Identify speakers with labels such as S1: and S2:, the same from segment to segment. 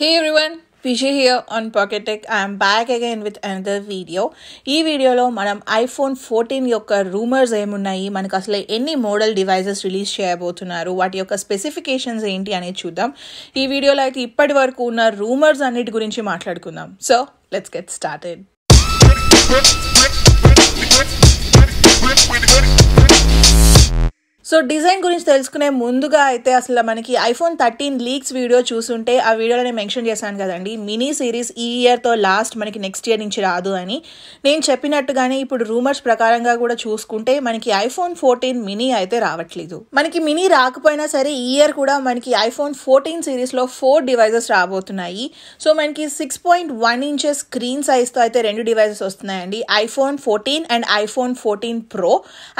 S1: Hey everyone, Vijay here on Pocket Tech. I am back again with another video. ఈ వీడియోలో మనం iPhone fourteen యొక్క rumours ఏమున్నాయి మనకు అసలు ఎన్ని మోడల్ డివైజెస్ రిలీజ్ చేయబోతున్నారు వాటి యొక్క స్పెసిఫికేషన్స్ ఏంటి అనేది చూద్దాం ఈ వీడియోలో అయితే ఇప్పటి వరకు ఉన్న రూమర్స్ అన్నిటి గురించి మాట్లాడుకుందాం so let's get started so design గురించి తెలుసుకునే ముందుగా అయితే అసలు మనకి ఐఫోన్ థర్టీన్ లీక్స్ వీడియో చూసుంటే ఆ వీడియోలో నేను మెన్షన్ చేశాను కదండి మినీ సిరీస్ ఈ ఇయర్తో లాస్ట్ మనకి నెక్స్ట్ ఇయర్ నుంచి రాదు అని నేను చెప్పినట్టుగానే ఇప్పుడు రూమర్స్ ప్రకారంగా కూడా చూసుకుంటే మనకి ఐఫోన్ ఫోర్టీన్ మినీ అయితే రావట్లేదు మనకి మినీ రాకపోయినా సరే ఈ ఇయర్ కూడా మనకి ఐఫోన్ ఫోర్టీన్ సిరీస్లో ఫోర్ డివైజెస్ రాబోతున్నాయి సో మనకి six point one inches screen సైజ్తో అయితే రెండు డివైజెస్ వస్తున్నాయండి iPhone fourteen and iPhone fourteen pro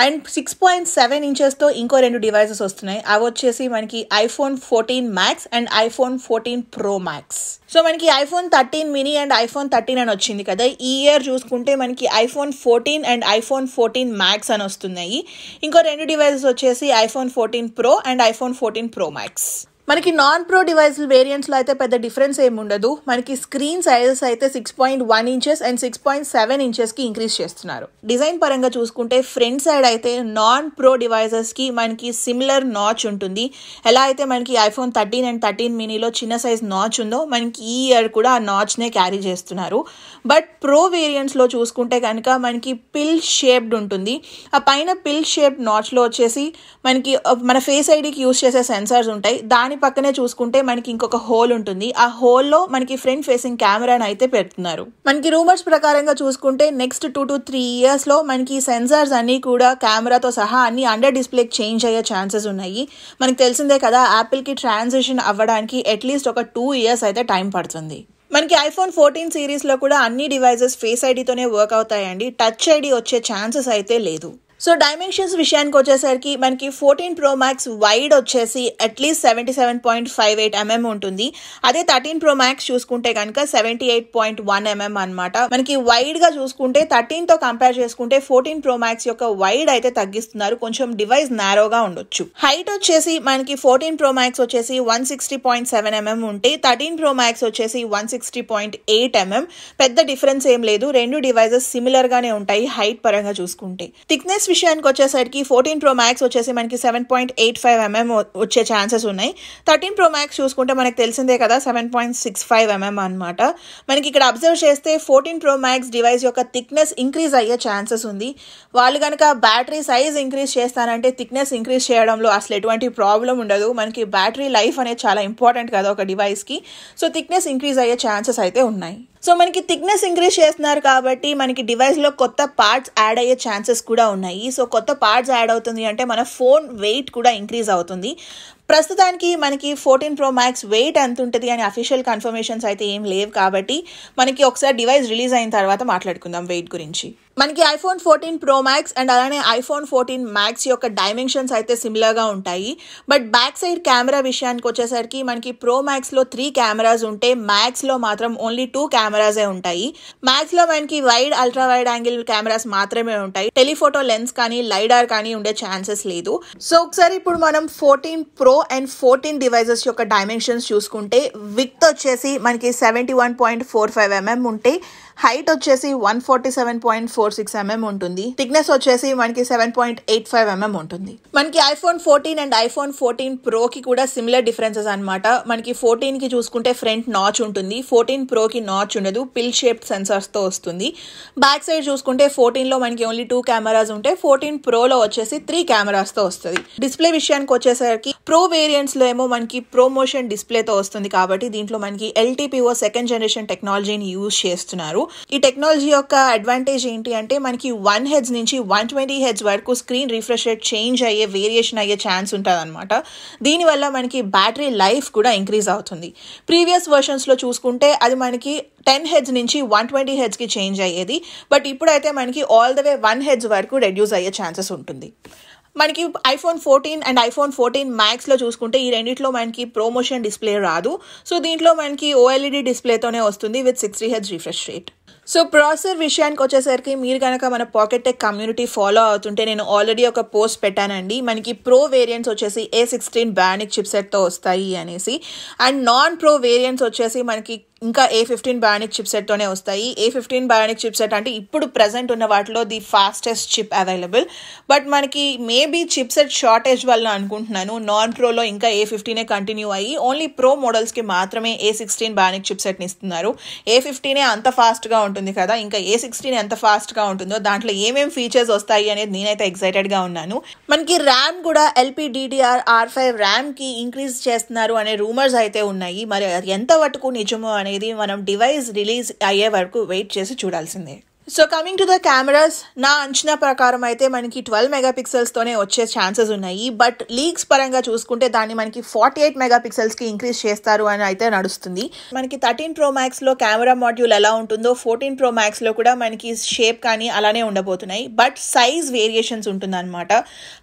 S1: and six point seven ఇంచెస్తో ఇంకో రెండు డివైజెస్ వస్తున్నాయి అవి వచ్చేసి మనకి iPhone fourteen max and iPhone fourteen pro max so మనకి iPhone thirteen mini and iPhone thirteen అని వచ్చింది కదా ఈ ఇయర్ చూసుకుంటే మనకి iPhone fourteen and iPhone fourteen max అని వస్తున్నాయి ఇంకో రెండు డివైజెస్ వచ్చేసి iPhone fourteen pro and iPhone fourteen pro max మనకి నాన్ ప్రో డివైస్ల వేరియంట్స్లో అయితే పెద్ద డిఫరెన్స్ ఏమి ఉండదు మనకి స్క్రీన్ సైజెస్ అయితే six point one inches and six point seven ఇంచెస్కి ఇంక్రీజ్ చేస్తున్నారు డిజైన్ పరంగా చూసుకుంటే ఫ్రంట్ సైడ్ అయితే నాన్ ప్రో డివైజెస్కి మనకి సిమిలర్ నాచ్ ఉంటుంది ఎలా అయితే మనకి ఐఫోన్ థర్టీన్ అండ్ థర్టీన్ మినీలో చిన్న సైజ్ నాచ్ ఉందో మనకి ఈ ఇయర్ కూడా ఆ నాచ్నే క్యారీ చేస్తున్నారు బట్ ప్రో వేరియంట్స్లో చూసుకుంటే కనుక మనకి పిల్ షేప్డ్ ఉంటుంది ఆ పైన పిల్ షేప్డ్ నాచ్లో వచ్చేసి మనకి మన ఫేస్ ఐడికి యూస్ చేసే సెన్సార్స్ ఉంటాయి దాని దాని పక్కనే చూసుకుంటే మనకి ఇంకొక హోల్ ఉంటుంది ఆ హోల్లో మనకి ఫ్రంట్ ఫేసింగ్ కెమెరాని అయితే పెడుతున్నారు మనకి రూమర్స్ ప్రకారంగా చూసుకుంటే next two to three years లో మనకి సెన్సార్స్ అన్ని కూడా కెమెరాతో సహా అన్ని అండర్ డిస్ప్లే చేంజ్ అయ్యే ఛాన్సెస్ ఉన్నాయి మనకి తెలిసిందే కదా యాపిల్ కి ట్రాన్సాక్షన్ అవ్వడానికి అట్లీస్ట్ ఒక టూ ఇయర్స్ అయితే టైం పడుతుంది మనకి ఐఫోన్ ఫోర్టీన్ సిరీస్లో కూడా అన్ని డివైజెస్ ఫేస్ ఐడితోనే వర్క్ అవుతాయండి టచ్ ఐడి వచ్చే ఛాన్సెస్ అయితే లేదు సో డైమెన్షన్స్ విషయానికి వచ్చేసరికి మనకి ఫోర్టీన్ ప్రో మ్యాక్స్ వైడ్ వచ్చేసి at least seventy seven point five eight mm ఉంటుంది అదే థర్టీన్ ప్రో మ్యాక్స్ చూసుకుంటే కనుక seventy eight point one mm అనమాట మనకి వైడ్ గా చూసుకుంటే థర్టీన్తో కంపేర్ చేసుకుంటే ఫోర్టీన్ ప్రో మ్యాక్స్ యొక్క వైడ్ అయితే తగ్గిస్తున్నారు కొంచెం డివైస్ నేరోగా ఉండొచ్చు హైట్ వచ్చేసి మనకి ఫోర్టీన్ ప్రో మ్యాక్స్ వచ్చేసి one sixty point seven mm ఉంటే థర్టీన్ ప్రో మ్యాక్స్ వచ్చేసి one sixty point eight mm పెద్ద డిఫరెన్స్ ఏం లేదు రెండు డివైజెస్ సిమిలర్ గానే ఉంటాయి హైట్ పరంగా చూసుకుంటే థిక్నెస్ విషయానికి వచ్చేసరికి ఫోర్టీన్ ప్రో మ్యాక్స్ వచ్చేసి మనకి seven point eight five mm వచ్చే ఛాన్సెస్ ఉన్నాయి థర్టీన్ ప్రో మ్యాక్స్ చూసుకుంటే మనకు తెలిసిందే కదా seven point six five mm అనమాట మనకి ఇక్కడ అబ్జర్వ్ చేస్తే ఫోర్టీన్ ప్రో మ్యాక్స్ డివైస్ యొక్క థిక్నెస్ ఇంక్రీజ్ అయ్యే ఛాన్సెస్ ఉంది వాళ్ళు కనుక బ్యాటరీ సైజ్ ఇంక్రీజ్ చేస్తానంటే థిక్నెస్ ఇంక్రీజ్ చేయడంలో అసలు ఎటువంటి ప్రాబ్లం ఉండదు మనకి బ్యాటరీ లైఫ్ అనేది చాలా ఇంపార్టెంట్ కదా ఒక డివైస్కి సో థిక్నెస్ ఇంక్రీజ్ అయ్యే ఛాన్సెస్ అయితే ఉన్నాయి సో మనకి థిక్నెస్ ఇంక్రీజ్ చేస్తున్నారు కాబట్టి మనకి డివైస్లో కొత్త పార్ట్స్ యాడ్ అయ్యే ఛాన్సెస్ కూడా ఉన్నాయి సో కొత్త పార్ట్స్ యాడ్ అవుతుంది అంటే మన ఫోన్ వెయిట్ కూడా ఇంక్రీజ్ అవుతుంది ప్రస్తుతానికి మనకి ఫోర్టీన్ ప్రో మ్యాక్స్ వెయిట్ ఎంత ఉంటుంది అని అఫీషియల్ కన్ఫర్మేషన్స్ అయితే ఏం లేవు కాబట్టి మనకి ఒకసారి డివైస్ రిలీజ్ అయిన తర్వాత మాట్లాడుకుందాం వెయిట్ గురించి మనకి iPhone fourteen pro max and అలానే ఐఫోన్ ఫోర్టీన్ మ్యాక్స్ యొక్క డైమెన్షన్స్ అయితే సిమిలర్గా ఉంటాయి బట్ బ్యాక్ సైడ్ కెమెరా విషయానికి వచ్చేసరికి మనకి ప్రో మ్యాక్స్లో త్రీ కెమెరాస్ ఉంటే మ్యాక్స్లో మాత్రం ఓన్లీ టూ కెమెరాసే ఉంటాయి మ్యాక్స్లో మనకి wide ultra wide angle cameras మాత్రమే ఉంటాయి టెలిఫోటో లెన్స్ కానీ లైడార్ కానీ ఉండే ఛాన్సెస్ లేదు సో ఒకసారి ఇప్పుడు మనం fourteen pro and fourteen devices యొక్క డైమెన్షన్స్ చూసుకుంటే విత్ వచ్చేసి మనకి seventy one point four five mm ఉంటే హైట్ వచ్చేసి one forty seven point four six mm ఉంటుంది థిక్నెస్ వచ్చేసి మనకి seven point eight five mm ఉంటుంది మనకి iPhone fourteen and iPhone fourteen pro కి కూడా సిమిలర్ డిఫరెన్సెస్ అనమాట మనకి ఫోర్టీన్ కి చూసుకుంటే ఫ్రంట్ నాచ్ ఉంటుంది ఫోర్టీన్ ప్రో కి నాచ్ ఉండదు పిల్ షేప్డ్ సెన్సార్స్తో వస్తుంది బ్యాక్ సైడ్ చూసుకుంటే ఫోర్టీన్ లో మనకి ఓన్లీ టూ కెమెరాస్ ఉంటాయి ఫోర్టీన్ ప్రో లో వచ్చేసి త్రీ కెమెరాస్తో వస్తుంది డిస్ప్లే విషయానికి వచ్చేసరికి ప్రో వేరియంట్స్ లో ఏమో మనకి ప్రోమోషన్ డిస్ప్లే తో వస్తుంది కాబట్టి దీంట్లో మనకి ఎల్టీపీఓ సెకండ్ జనరేషన్ టెక్నాలజీని యూజ్ చేస్తున్నారు ఈ టెక్నాలజీ యొక్క అడ్వాంటేజ్ ఏంటి అంటే మనకి వన్ హెడ్స్ నుంచి వన్ ట్వంటీ హెడ్స్ వరకు స్క్రీన్ రిఫ్రెష్ రేట్ చేంజ్ అయ్యే వేరియేషన్ అయ్యే ఛాన్స్ ఉంటుంది అనమాట దీనివల్ల మనకి బ్యాటరీ లైఫ్ కూడా ఇంక్రీజ్ అవుతుంది ప్రీవియస్ వెర్షన్స్లో చూసుకుంటే అది మనకి టెన్ హెడ్స్ నుంచి వన్ ట్వంటీ హెడ్స్కి చేంజ్ అయ్యేది బట్ ఇప్పుడైతే మనకి all the way one hertz వరకు రెడ్యూస్ అయ్యే ఛాన్సెస్ ఉంటుంది మనకి iPhone fourteen and iPhone fourteen మ్యాక్స్లో చూసుకుంటే ఈ రెండిట్లో మనకి ప్రోమోషన్ డిస్ప్లే రాదు సో దీంట్లో మనకి ఓఎల్ఈడి డిస్ప్లేతోనే e వస్తుంది with six three H refresh rate so processor విషయానికి వచ్చేసరికి మీరు కనుక మన పాకెట్ టెక్ కమ్యూనిటీ ఫాలో అవుతుంటే నేను ఆల్రెడీ ఒక పోస్ట్ పెట్టానండి మనకి ప్రో వేరియంట్స్ వచ్చేసి ఏ సిక్స్టీన్ బ్యానిక్ చిప్సెట్తో వస్తాయి అనేసి అండ్ నాన్ ప్రో వేరియంట్స్ వచ్చేసి మనకి ఇంకా ఏ ఫిఫ్టీన్ బయానిక్ చిప్ సెట్తోనే వస్తాయి A fifteen bionic chip set అంటే ఇప్పుడు ప్రజెంట్ ఉన్న వాటిలో the fastest chip available but మనకి మేబీ చిప్ సెట్ షార్టేజ్ వల్ల అనుకుంటున్నాను నాన్ ప్రోలో ఇంకా ఏ ఫిఫ్టీనే కంటిన్యూ అయ్యి ఓన్లీ ప్రో మోడల్స్కి మాత్రమే ఏ సిక్స్టీన్ బయానిక్ చిప్ సెట్ని ఇస్తున్నారు ఏ ఫిఫ్టీనే అంత ఫాస్ట్గా ఉంటుంది కదా ఇంకా ఏ సిక్స్టీన్ ఎంత ఫాస్ట్గా ఉంటుందో దాంట్లో ఏమేమి ఫీచర్స్ వస్తాయి అనేది నేనైతే ఎక్సైటెడ్గా ఉన్నాను మనకి ర్యామ్ కూడా డిడిఆర్ ఆర్ ఫైవ్ ర్యామ్కి ఇంక్రీజ్ చేస్తున్నారు అనే రూమర్స్ అయితే ఉన్నాయి మరి ఎంత వరకు నిజమో అనేది అనేది మనం డివైస్ రిలీజ్ అయ్యే వరకు వెయిట్ చేసి చూడాల్సిందే so coming to the cameras నా అంచనా ప్రకారం అయితే మనకి ట్వెల్వ్ మెగా పిక్సెల్స్తోనే వచ్చే ఛాన్సెస్ ఉన్నాయి బట్ లీక్స్ పరంగా చూసుకుంటే దాన్ని మనకి ఫార్టీ ఎయిట్ మెగా పిక్సెల్స్కి ఇంక్రీజ్ చేస్తారు అని అయితే నడుస్తుంది మనకి థర్టీన్ ప్రో మ్యాక్స్లో కెమెరా మాడ్యూల్ ఎలా ఉంటుందో ఫోర్టీన్ ప్రో మ్యాక్స్లో కూడా మనకి షేప్ కానీ అలానే ఉండబోతున్నాయి బట్ సైజ్ వేరియేషన్స్ ఉంటుందన్నమాట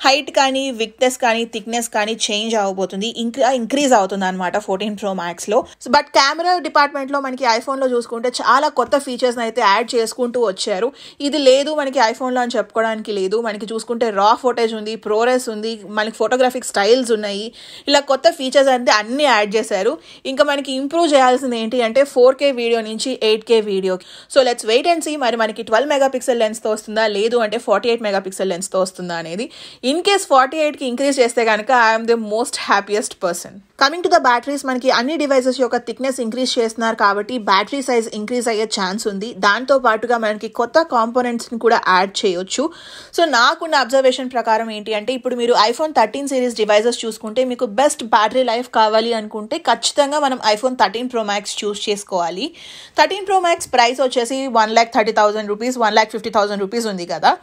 S1: హైట్ కానీ విక్నెస్ కానీ థిక్నెస్ కానీ చేంజ్ అవ్వబోతుంది ఇంకా ఇంక్రీజ్ అవుతుంది అనమాట ఫోర్టీన్ ప్రో మ్యాక్స్లో బట్ కెమెరా డిపార్ట్మెంట్లో మనకి ఐఫోన్లో చూసుకుంటే చాలా కొత్త ఫీచర్స్ని అయితే యాడ్ చేసుకుంటూ వచ్చారు ఇది లేదు మనకి ఐఫోన్లో అని చెప్పుకోవడానికి లేదు మనకి చూసుకుంటే రా ఫోటేజ్ ఉంది ప్రోరెస్ ఉంది మనకి ఫోటోగ్రాఫిక్ స్టైల్స్ ఉన్నాయి ఇలా కొత్త ఫీచర్స్ అంటే అన్నీ యాడ్ చేశారు ఇంకా మనకి ఇంప్రూవ్ చేయాల్సింది ఏంటి అంటే ఫోర్ కే వీడియో నుంచి eight K video so let's wait and see మరి మనకి ట్వెల్వ్ మెగాపిక్సెల్ లెన్స్తో వస్తుందా లేదు అంటే ఫార్టీ ఎయిట్ మెగాపిక్సెల్ లెన్స్తో వస్తుందా అనేది ఇన్ కేస్ ఫార్టీ ఎయిట్కి ఇంక్రీజ్ చేస్తే కనుక I'm the most happiest person coming to the batteries మనకి అన్ని డివైసెస్ యొక్క థిక్నెస్ ఇంక్రీజ్ చేస్తున్నారు కాబట్టి బ్యాటరీ సైజ్ ఇంక్రీజ్ అయ్యే ఛాన్స్ ఉంది దాంతో పాటుగా మనకి మనకి కొత్త కాంపోనెంట్స్ని కూడా యాడ్ చేయొచ్చు సో నాకున్న అబ్జర్వేషన్ ప్రకారం ఏంటి అంటే ఇప్పుడు మీరు ఐఫోన్ థర్టీన్ సిరీస్ డివైజెస్ చూసుకుంటే మీకు బెస్ట్ బ్యాటరీ లైఫ్ కావాలి అనుకుంటే ఖచ్చితంగా మనం iPhone thirteen pro max choose చేసుకోవాలి థర్టీన్ ప్రో మ్యాక్స్ ప్రైస్ వచ్చేసి one lakh thirty thousand rupees one lakh fifty thousand rupees ఉంది కదా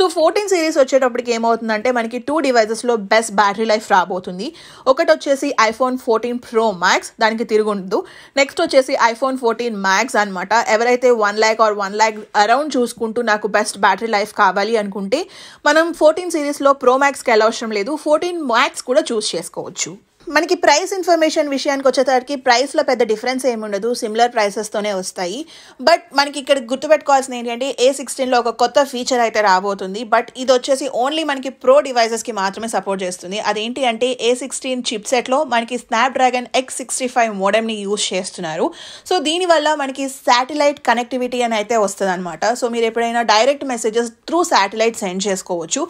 S1: సో ఫోర్టీన్ సిరీస్ వచ్చేటప్పటికి ఏమవుతుందంటే మనకి టూ డివైజెస్లో బెస్ట్ బ్యాటరీ లైఫ్ రాబోతుంది ఒకటి వచ్చేసి ఐఫోన్ ఫోర్టీన్ ప్రో మ్యాక్స్ దానికి తిరుగుండదు నెక్స్ట్ వచ్చేసి ఐఫోన్ ఫోర్టీన్ మ్యాక్స్ అనమాట ఎవరైతే one lakh or one lakh around చూసుకుంటూ నాకు బెస్ట్ బ్యాటరీ లైఫ్ కావాలి అనుకుంటే మనం ఫోర్టీన్ సిరీస్లో ప్రో మ్యాక్స్కి అవసరం లేదు ఫోర్టీన్ మ్యాక్స్ కూడా చూస్ చేసుకోవచ్చు మనకి ప్రైస్ ఇన్ఫర్మేషన్ విషయానికి వచ్చేసరికి ప్రైస్లో పెద్ద డిఫరెన్స్ ఏమి ఉండదు సిమిలర్ ప్రైసెస్తోనే వస్తాయి బట్ మనకి ఇక్కడ గుర్తుపెట్టుకోవాల్సింది ఏంటంటే ఏ సిక్స్టీన్లో ఒక కొత్త ఫీచర్ అయితే రాబోతుంది బట్ ఇది వచ్చేసి ఓన్లీ మనకి ప్రో డివైజెస్కి మాత్రమే సపోర్ట్ చేస్తుంది అదేంటి అంటే ఏ సిక్స్టీన్ చిప్సెట్లో మనకి స్నాప్డ్రాగన్ ఎక్స్ సిక్స్టీ ఫైవ్ మోడల్ని యూజ్ చేస్తున్నారు సో దీనివల్ల మనకి శాటిలైట్ కనెక్టివిటీ అని అయితే వస్తుంది సో మీరు ఎప్పుడైనా direct messages through satellite send చేసుకోవచ్చు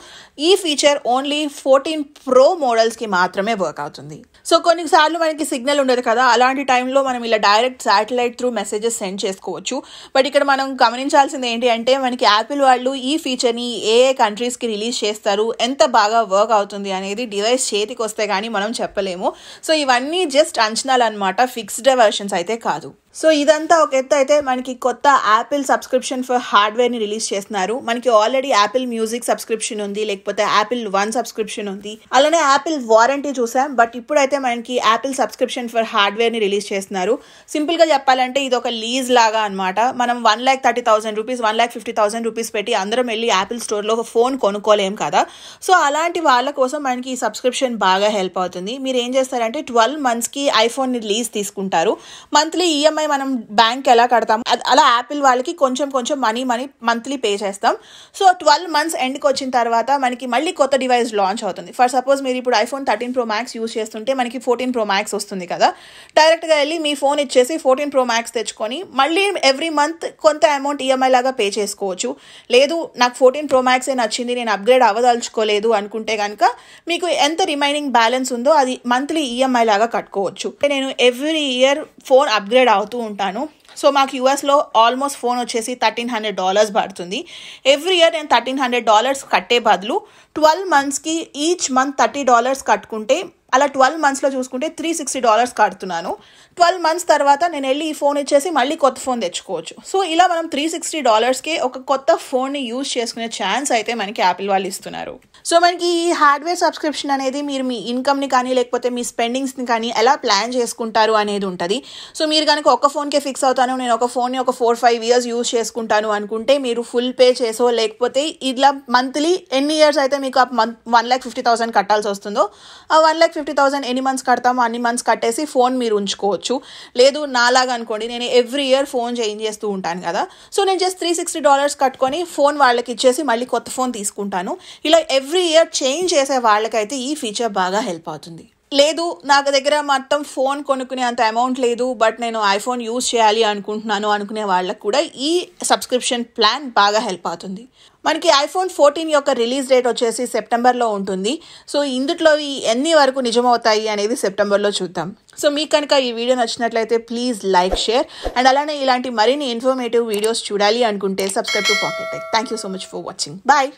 S1: ఈ ఫీచర్ ఓన్లీ ఫోర్టీన్ ప్రో మోడల్స్కి మాత్రమే వర్క్ అవుతుంది సో కొన్నిసార్లు మనకి సిగ్నల్ ఉండదు కదా అలాంటి టైంలో మనం ఇలా direct satellite through messages send చేసుకోవచ్చు బట్ ఇక్కడ మనం గమనించాల్సింది ఏంటి అంటే మనకి యాపిల్ వాళ్ళు ఈ ఫీచర్ని ఏ ఏ కంట్రీస్కి రిలీజ్ చేస్తారు ఎంత బాగా వర్క్ అవుతుంది అనేది డివైస్ చేతికి వస్తే కానీ మనం చెప్పలేము సో ఇవన్నీ జస్ట్ అంచనాలు అనమాట ఫిక్స్డ్ వర్షన్స్ అయితే కాదు సో ఇదంతా ఒక ఎత్తు అయితే మనకి కొత్త యాపిల్ సబ్స్క్రిప్షన్ ఫర్ హార్డ్వేర్ని రిలీజ్ చేస్తున్నారు మనకి ఆల్రెడీ యాపిల్ మ్యూజిక్ సబ్స్క్రిప్షన్ ఉంది లేకపోతే యాపిల్ వన్ సబ్స్క్రిప్షన్ ఉంది అలానే యాపిల్ వారంటీ చూసాం బట్ ఇప్పుడైతే మనకి యాపిల్ సబ్స్క్రిప్షన్ ఫర్ హార్డ్వేర్ని రిలీజ్ చేస్తున్నారు సింపుల్గా చెప్పాలంటే ఇది ఒక లీజ్ లాగా అనమాట మనం one lakh thirty thousand rupees one lakh fifty thousand rupees పెట్టి అందరం వెళ్ళి యాపిల్ స్టోర్లో ఒక ఫోన్ కొనుక్కోలేం కదా సో అలాంటి వాళ్ళ కోసం మనకి ఈ సబ్స్క్రిప్షన్ బాగా హెల్ప్ అవుతుంది మీరు ఏం చేస్తారంటే ట్వెల్వ్ మంత్స్కి ఐఫోన్ని లీజ్ తీసుకుంటారు మంత్లీ ఈఎంఐ e ఈఎంఐ మనం బ్యాంక్ ఎలా కడతాం అలా యాపిల్ వాళ్ళకి కొంచెం కొంచెం మనీ మనీ మంత్లీ పే చేస్తాం సో ట్వెల్వ్ మంత్స్ ఎండ్కి వచ్చిన తర్వాత మనకి మళ్ళీ కొత్త డివైస్ లాంచ్ అవుతుంది ఫర్ సపోజ్ మీరు ఇప్పుడు iPhone thirteen pro max use చేస్తుంటే మనకి ఫోర్టీన్ ప్రో మ్యాక్స్ వస్తుంది కదా డైరెక్ట్గా వెళ్ళి మీ ఫోన్ ఇచ్చేసి ఫోర్టీన్ ప్రో మ్యాక్స్ తెచ్చుకొని మళ్ళీ ఎవ్రీ మంత్ కొంత అమౌంట్ ఈఎంఐ e లాగా పే చేసుకోవచ్చు లేదు నాకు ఫోర్టీన్ ప్రో మ్యాక్స్ ఏ నచ్చింది నేను అప్గ్రేడ్ అవ్వదలుచుకోలేదు అనుకుంటే కనుక మీకు ఎంత రిమైనింగ్ బ్యాలెన్స్ ఉందో అది మంత్లీ ఈఎంఐ e లాగా కట్టుకోవచ్చు నేను ఎవ్రీ ఇయర్ ఫోన్ అప్గ్రేడ్ అవుతుంది వాడుతూ ఉంటాను సో మాకు యూఎస్లో ఆల్మోస్ట్ ఫోన్ వచ్చేసి థర్టీన్ హండ్రెడ్ డాలర్స్ పడుతుంది ఎవ్రీ ఇయర్ నేను థర్టీన్ హండ్రెడ్ డాలర్స్ కట్టే బదులు ట్వెల్వ్ మంత్స్కి ఈచ్ మంత్ థర్టీ డాలర్స్ కట్టుకుంటే అలా ట్వెల్వ్ మంత్స్లో చూసుకుంటే త్రీ సిక్స్టీ డాలర్స్ కడుతున్నాను ట్వెల్వ్ మంత్స్ తర్వాత నేను వెళ్ళి ఈ ఫోన్ ఇచ్చేసి మళ్ళీ కొత్త ఫోన్ తెచ్చుకోవచ్చు సో ఇలా మనం త్రీ సిక్స్టీ డాలర్స్కి ఒక కొత్త ఫోన్ని యూజ్ చేసుకునే ఛాన్స్ అయితే మనకి యాపిల్ వాళ్ళు ఇస్తున్నారు సో మనకి ఈ హార్డ్వేర్ సబ్స్క్రిప్షన్ అనేది మీరు మీ ఇన్కమ్ని కానీ లేకపోతే మీ స్పెండింగ్స్ని కానీ ఎలా ప్లాన్ చేసుకుంటారు అనేది ఉంటుంది సో మీరు కనుక ఒక ఫోన్కే ఫిక్స్ అవుతాను నేను ఒక ఫోన్ని ఒక ఫోర్ ఫైవ్ ఇయర్స్ యూజ్ చేసుకుంటాను అనుకుంటే మీరు ఫుల్ పే చేసో లేకపోతే ఇలా మంత్లీ ఎన్ని ఇయర్స్ అయితే మీకు ఆ month one lakh fifty thousand కట్టాల్సి వస్తుందో ఆ వన్ ల్యాక్ ఫిఫ్టీ థౌసండ్ ఎన్ని మంత్స్ కడతామో అన్ని మంత్స్ కట్టేసి ఫోన్ మీరు ఉంచుకోవచ్చు లేదు నాలాగా అనుకోండి నేను ఎవ్రీ ఇయర్ ఫోన్ చేంజ్ చేస్తూ ఉంటాను కదా సో నేను జస్ట్ త్రీ సిక్స్టీ డాలర్స్ కట్టుకొని ఫోన్ వాళ్ళకి ఇచ్చేసి మళ్ళీ కొత్త ఫోన్ తీసుకుంటాను ఇలా ఎవ్రీ ఇయర్ చేంజ్ చేసే వాళ్ళకైతే ఈ ఫీచర్ బాగా హెల్ప్ అవుతుంది లేదు నాకు దగ్గర మొత్తం ఫోన్ కొనుక్కునే అంత అమౌంట్ లేదు బట్ నేను ఐఫోన్ యూజ్ చేయాలి అనుకుంటున్నాను అనుకునే వాళ్ళకు కూడా ఈ సబ్స్క్రిప్షన్ ప్లాన్ బాగా హెల్ప్ అవుతుంది మనకి ఐఫోన్ ఫోర్టీన్ యొక్క రిలీజ్ డేట్ వచ్చేసి సెప్టెంబర్లో ఉంటుంది సో ఇందుట్లో ఎన్ని వరకు నిజమవుతాయి అనేది సెప్టెంబర్లో చూద్దాం సో మీకు కనుక ఈ వీడియో నచ్చినట్లయితే ప్లీజ్ లైక్ షేర్ అండ్ అలానే ఇలాంటి మరిన్ని ఇన్ఫర్మేటివ్ వీడియోస్ చూడాలి అనుకుంటే subscribe to Pocket thank you so much for watching bye